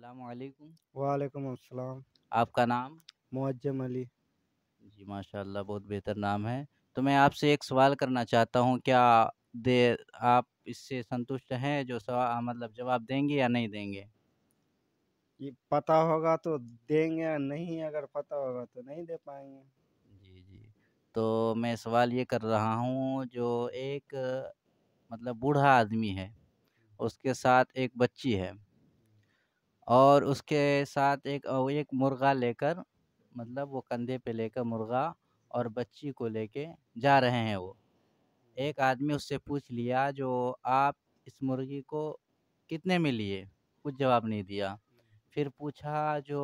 अस्सलाम वालेकुम अस्सलाम आपका नाम मुअज्जम अली जी माशाल्लाह बहुत बेहतर नाम है तो मैं आपसे एक सवाल करना चाहता हूँ क्या दे आप इससे संतुष्ट हैं जो सवाल हाँ, मतलब जवाब देंगे या नहीं देंगे ये पता होगा तो देंगे या नहीं अगर पता होगा तो नहीं दे पाएंगे जी जी तो मैं सवाल ये कर रहा हूँ जो एक मतलब बूढ़ा आदमी है उसके साथ एक बच्ची है और उसके साथ एक एक मुर्गा लेकर मतलब वो कंधे पे लेकर मुर्गा और बच्ची को लेके जा रहे हैं वो एक आदमी उससे पूछ लिया जो आप इस मुर्गी को कितने में लिए कुछ जवाब नहीं दिया फिर पूछा जो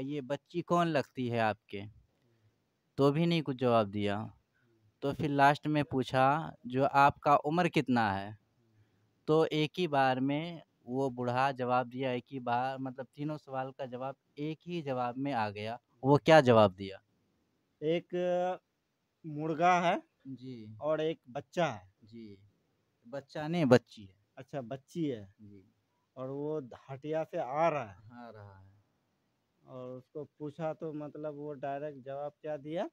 ये बच्ची कौन लगती है आपके तो भी नहीं कुछ जवाब दिया तो फिर लास्ट में पूछा जो आपका उम्र कितना है तो एक ही बार में वो बूढ़ा जवाब दिया एक ही बार मतलब तीनों सवाल का जवाब एक ही जवाब में आ गया वो क्या जवाब दिया एक मुर्गा है जी और एक बच्चा है जी बच्चा नहीं बच्ची है अच्छा बच्ची है जी और वो हटिया से आ रहा है आ रहा है और उसको पूछा तो मतलब वो डायरेक्ट जवाब क्या दिया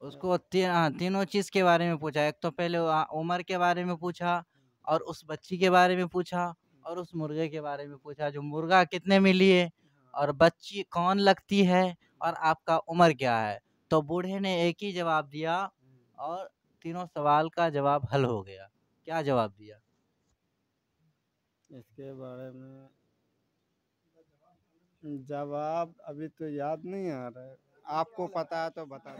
उसको ती, आ, तीनों चीज़ के बारे में पूछा एक तो पहले उम्र के बारे में पूछा और उस बच्ची के बारे में पूछा और उस मुर्गे के बारे में पूछा जो मुर्गा कितने में लिए हाँ। और बच्ची कौन लगती है और आपका उम्र क्या है तो बूढ़े ने एक ही जवाब दिया हम्म। और तीनों सवाल का जवाब हल हो गया क्या जवाब दिया इसके बारे में जवाब अभी तो याद नहीं आ रहा है आपको पता है तो बता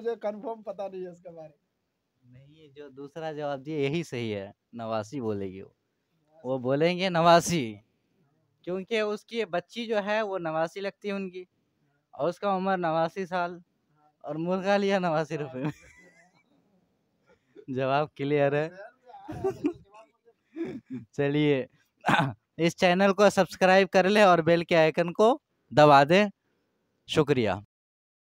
मुझे कंफर्म पता नहीं है इसके बारे नहीं जो दूसरा जवाब दिए यही सही है नवासी बोलेगी वो वो बोलेंगे नवासी क्योंकि उसकी बच्ची जो है वो नवासी लगती है उनकी और उसका उम्र नवासी साल और मुर्गा लिया नवासी रुपये में जवाब क्लियर है चलिए इस चैनल को सब्सक्राइब कर ले और बेल के आइकन को दबा दें शुक्रिया